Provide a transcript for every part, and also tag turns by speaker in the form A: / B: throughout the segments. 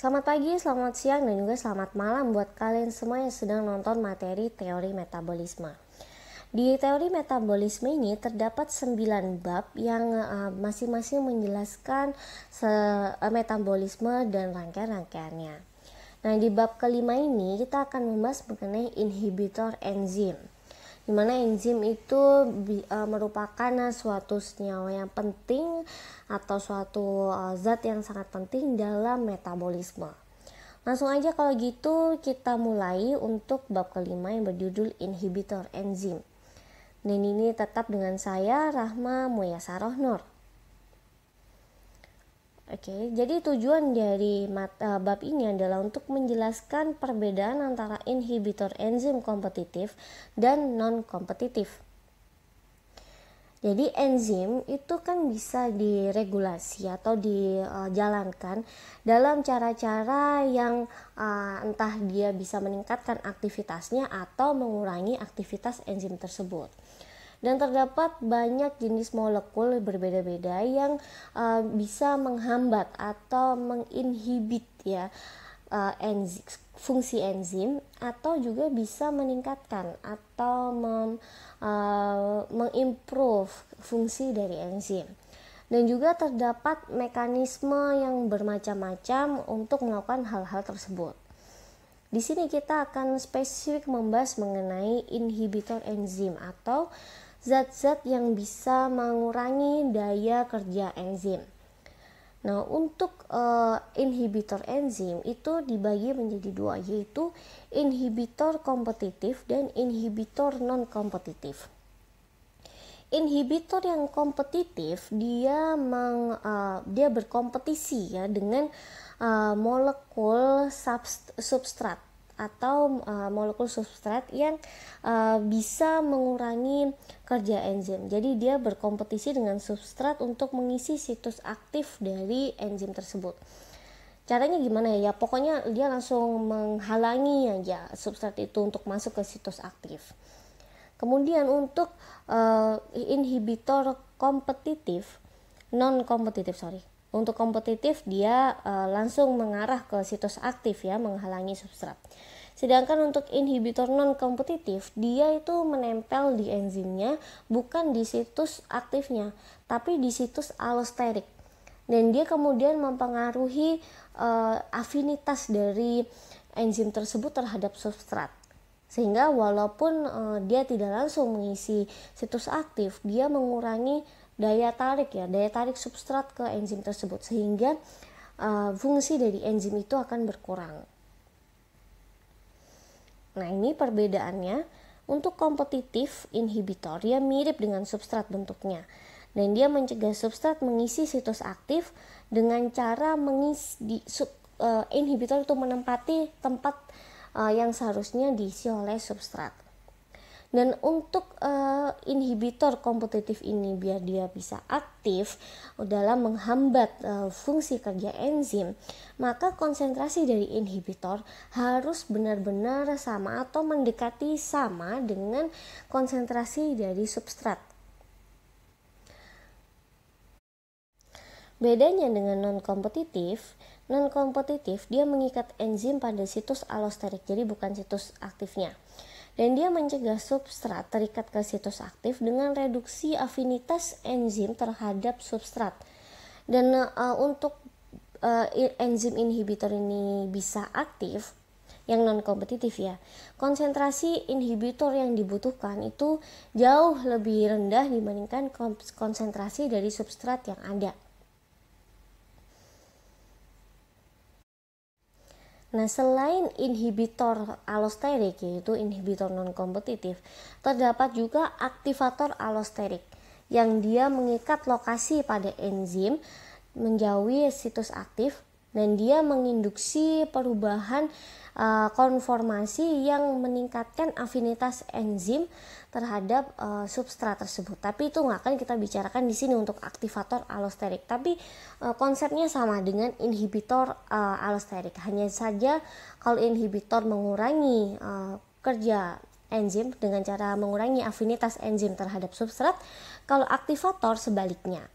A: Selamat pagi, selamat siang, dan juga selamat malam buat kalian semua yang sedang nonton materi teori metabolisme. Di teori metabolisme ini terdapat 9 bab yang masing eh, masing-masing menjelaskan se- eh, metabolisme dan rangkaian-rangkaiannya. Nah, di bab kelima ini kita akan membahas mengenai inhibitor enzim dimana enzim itu e, merupakan suatu senyawa yang penting atau suatu e, zat yang sangat penting dalam metabolisme. Langsung aja kalau gitu kita mulai untuk bab kelima yang berjudul inhibitor enzim. Dan ini tetap dengan saya Rahma Muyasaroh Nur. Oke, jadi tujuan dari uh, bab ini adalah untuk menjelaskan perbedaan antara inhibitor enzim kompetitif dan non kompetitif. Jadi enzim itu kan bisa diregulasi atau dijalankan dalam cara-cara yang uh, entah dia bisa meningkatkan aktivitasnya atau mengurangi aktivitas enzim tersebut dan terdapat banyak jenis molekul berbeda-beda yang uh, bisa menghambat atau menginhibit ya uh, eh, enzim fungsi enzim atau juga bisa meningkatkan atau mem, uh, mengimprove fungsi dari enzim dan juga terdapat mekanisme yang bermacam-macam untuk melakukan hal-hal tersebut. Di sini kita akan spesifik membahas mengenai inhibitor enzim atau zat-zat yang bisa mengurangi daya kerja enzim. Nah, untuk uh, inhibitor enzim itu dibagi menjadi dua, yaitu inhibitor kompetitif dan inhibitor non-kompetitif. Inhibitor yang kompetitif dia meng, uh, dia berkompetisi ya dengan uh, molekul substrat atau uh, molekul substrat yang uh, bisa mengurangi kerja enzim. Jadi dia berkompetisi dengan substrat untuk mengisi situs aktif dari enzim tersebut. Caranya gimana ya? Ya Pokoknya dia langsung menghalangi aja substrat itu untuk masuk ke situs aktif. Kemudian untuk uh, inhibitor kompetitif, non kompetitif sorry, untuk kompetitif dia uh, langsung mengarah ke situs aktif ya menghalangi substrat. Sedangkan untuk inhibitor non kompetitif, dia itu menempel di enzimnya, bukan di situs aktifnya, tapi di situs alosterik. Dan dia kemudian mempengaruhi e, afinitas dari enzim tersebut terhadap substrat sehingga walaupun uh, dia tidak langsung mengisi situs aktif dia mengurangi daya tarik ya daya tarik substrat ke enzim tersebut sehingga uh, fungsi dari enzim itu akan berkurang Nah, ini perbedaannya. Untuk kompetitif, inhibitor dia mirip dengan substrat bentuknya. Dan dia mencegah substrat mengisi situs aktif dengan cara mengisi sub, uh, inhibitor itu menempati tempat uh, yang seharusnya diisi oleh substrat. Dan untuk uh, inhibitor kompetitif ini biar dia bisa aktif dalam menghambat uh, fungsi kerja enzim, maka konsentrasi dari inhibitor harus benar-benar sama atau mendekati sama dengan konsentrasi dari substrat. Bedanya dengan non kompetitif, non kompetitif dia mengikat enzim pada situs alosterik, jadi bukan situs aktifnya dan dia mencegah substrat terikat ke situs aktif dengan reduksi afinitas enzim terhadap substrat. Dan uh, untuk uh, enzim inhibitor ini bisa aktif yang non kompetitif ya. Konsentrasi inhibitor yang dibutuhkan itu jauh lebih rendah dibandingkan konsentrasi dari substrat yang ada. Nah, selain inhibitor alosterik yaitu inhibitor non kompetitif, terdapat juga aktivator alosterik yang dia mengikat lokasi pada enzim menjauhi situs aktif dan dia menginduksi perubahan uh, konformasi yang meningkatkan afinitas enzim terhadap uh, substrat tersebut. Tapi itu nggak akan kita bicarakan di sini untuk aktivator alosterik. Tapi uh, konsepnya sama dengan inhibitor uh, alosterik. Hanya saja kalau inhibitor mengurangi uh, kerja enzim dengan cara mengurangi afinitas enzim terhadap substrat, kalau aktivator sebaliknya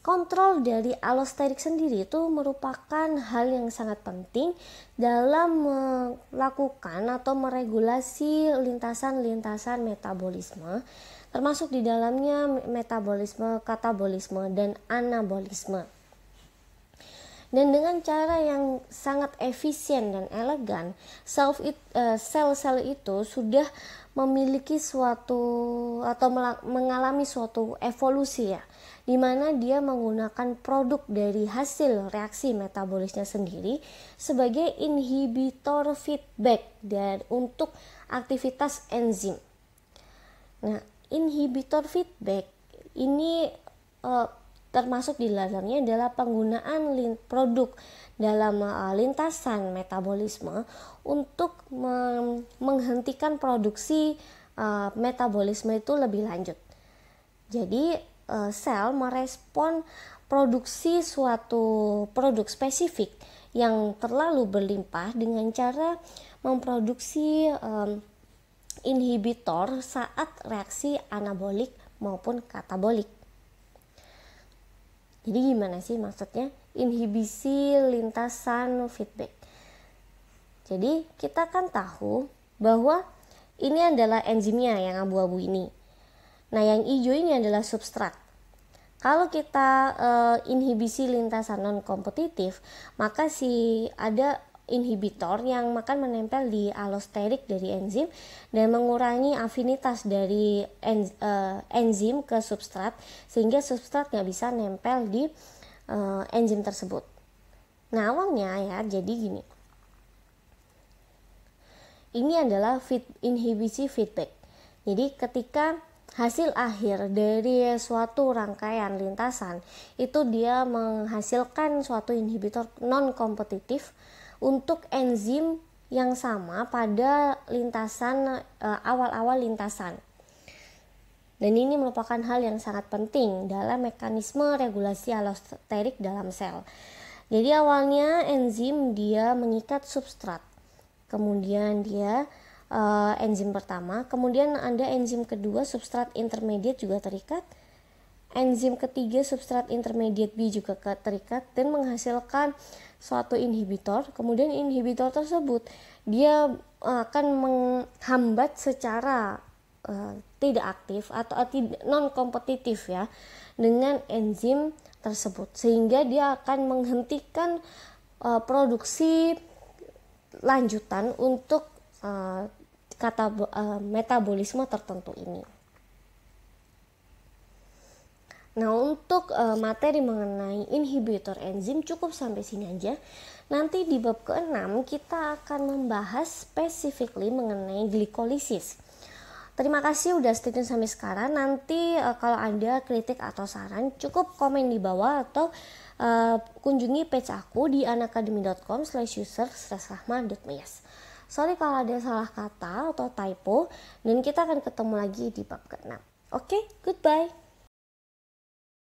A: kontrol dari alosterik sendiri itu merupakan hal yang sangat penting dalam melakukan atau meregulasi lintasan-lintasan metabolisme termasuk di dalamnya metabolisme, katabolisme, dan anabolisme dan dengan cara yang sangat efisien dan elegan eh, sel sel itu sudah memiliki suatu atau mengalami suatu evolusi ya di mana dia menggunakan produk dari hasil reaksi metabolisnya sendiri sebagai inhibitor feedback dan untuk aktivitas enzim. Nah, inhibitor feedback ini uh, termasuk di dalamnya adalah penggunaan produk dalam eh, lintasan metabolisme untuk menghentikan produksi eh, metabolisme itu lebih lanjut. Jadi eh, sel merespon produksi suatu produk spesifik yang terlalu berlimpah dengan cara memproduksi inhibitor saat reaksi anabolik maupun katabolik. Jadi gimana sih maksudnya? Inhibisi lintasan feedback. Jadi kita kan tahu bahwa ini adalah enzimnya yang abu-abu ini. Nah, yang hijau ini adalah substrat. Kalau kita e, inhibisi lintasan non kompetitif, maka si ada inhibitor yang akan menempel di alosterik dari enzim dan mengurangi afinitas dari en, uh, enzim ke substrat sehingga substrat nggak bisa nempel di uh, enzim tersebut. Nah awalnya ya jadi gini. Ini adalah feed, inhibisi feedback. Jadi ketika hasil akhir dari suatu rangkaian lintasan itu dia menghasilkan suatu inhibitor non kompetitif untuk enzim yang sama pada lintasan eh, awal-awal lintasan. Dan ini merupakan hal yang sangat penting dalam mekanisme regulasi alosterik dalam sel. Jadi awalnya enzim dia mengikat substrat. Kemudian dia e, enzim pertama, kemudian ada enzim kedua substrat intermediate juga terikat, Enzim ketiga substrat intermediate B juga terikat dan menghasilkan suatu inhibitor. Kemudian inhibitor tersebut dia eh, akan menghambat secara uh, tidak aktif atau non kompetitif ya dengan enzim tersebut sehingga dia akan menghentikan uh, produksi lanjutan untuk uh, kata uh, metabolisme tertentu ini. Nah, untuk uh, materi mengenai inhibitor enzim cukup sampai sini aja. Nanti di bab ke-6 kita akan membahas specifically mengenai glikolisis. Terima kasih udah stay tune sampai sekarang. Nanti uh, kalau ada kritik atau saran cukup komen di bawah atau uh, kunjungi page aku di anakademi.com slash user slash Sorry kalau ada salah kata atau typo dan kita akan ketemu lagi di bab ke-6. Oke, okay, goodbye.